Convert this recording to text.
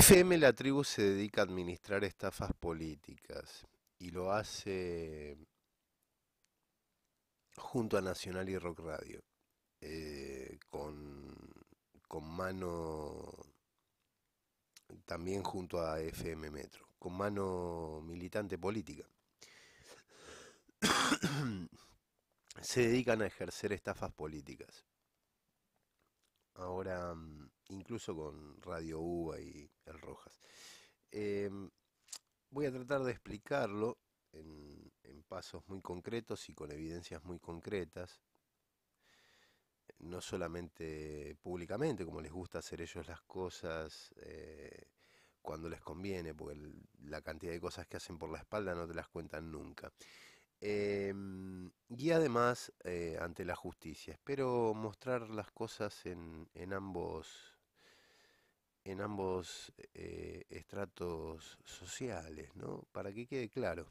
FM La Tribu se dedica a administrar estafas políticas y lo hace junto a Nacional y Rock Radio, eh, con mano también junto a FM Metro, con mano militante política. se dedican a ejercer estafas políticas. Ahora... Mm, incluso con Radio Uva y El Rojas. Em, voy a tratar de explicarlo en, pasos muy concretos y con evidencias muy concretas, no solamente públicamente, como les gusta hacer ellos las cosas eh, cuando les conviene, porque la cantidad de cosas que hacen por la espalda no te las cuentan nunca. Em, y además eh, ante la justicia. Espero mostrar las cosas en ambos en ambos eh, estratos sociales, ¿no? Para que quede claro.